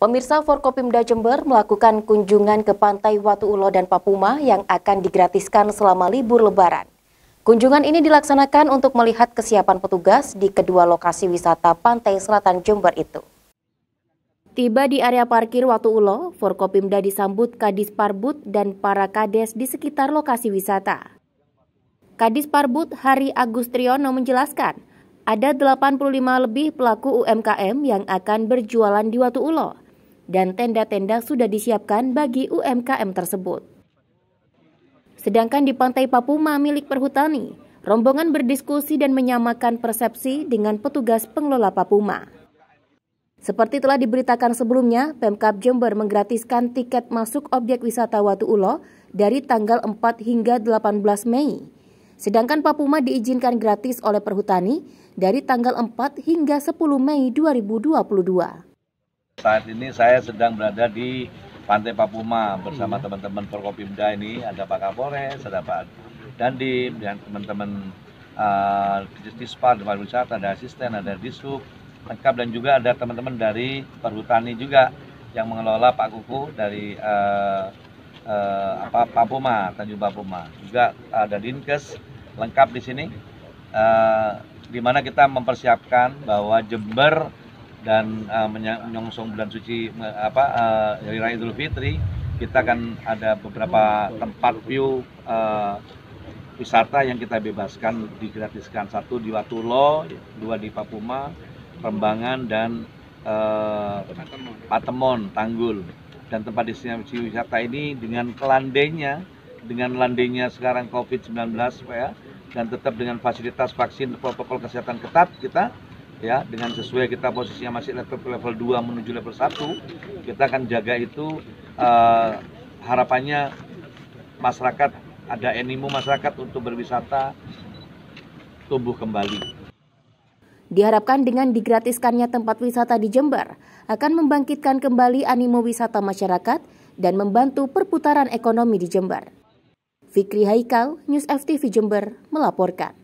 Pemirsa Forkopimda Jember melakukan kunjungan ke Pantai Watu Ulo dan Papuma yang akan digratiskan selama libur lebaran. Kunjungan ini dilaksanakan untuk melihat kesiapan petugas di kedua lokasi wisata Pantai Selatan Jember itu. Tiba di area parkir Watu Ulo, Forkopimda disambut Kadis Parbut dan para kades di sekitar lokasi wisata. Kadis Parbut Hari Agustriono menjelaskan, ada 85 lebih pelaku UMKM yang akan berjualan di Watu Ulo dan tenda-tenda sudah disiapkan bagi UMKM tersebut. Sedangkan di Pantai Papuma milik Perhutani, rombongan berdiskusi dan menyamakan persepsi dengan petugas pengelola Papuma. Seperti telah diberitakan sebelumnya, Pemkap Jember menggratiskan tiket masuk objek wisata Watu Ulo dari tanggal 4 hingga 18 Mei. Sedangkan Papuma diizinkan gratis oleh perhutani dari tanggal 4 hingga 10 Mei 2022. Saat ini saya sedang berada di Pantai Papuma bersama iya. teman-teman Forkopimda ini ada Pak Kapolres, ada Pak Dandim, dan teman-teman uh, eh, Dispar, di Pariwisata, ada asisten, ada Disub, lengkap dan juga ada teman-teman dari Perhutani juga yang mengelola Pak Kuku dari uh, uh, apa Papuma, Tanjung Papuma. Juga ada Dinkes lengkap di sini. Uh, di mana kita mempersiapkan bahwa Jember dan uh, menyongsong bulan suci apa eh, hari uh, Raya Idul Fitri kita akan ada beberapa tempat view uh, wisata yang kita bebaskan digratiskan satu di Watulo, dua di Papuma, Rembangan dan uh, Patemon, Tanggul dan tempat destinasi wisata ini dengan landainya dengan landainya sekarang COVID-19 ya dan tetap dengan fasilitas vaksin protokol kesehatan ketat kita ya dengan sesuai kita posisinya masih level level 2 menuju level 1 kita akan jaga itu uh, harapannya masyarakat ada animo masyarakat untuk berwisata tumbuh kembali. Diharapkan dengan digratiskannya tempat wisata di Jember akan membangkitkan kembali animo wisata masyarakat dan membantu perputaran ekonomi di Jember. Fikri Haikal, News FTV Jember melaporkan.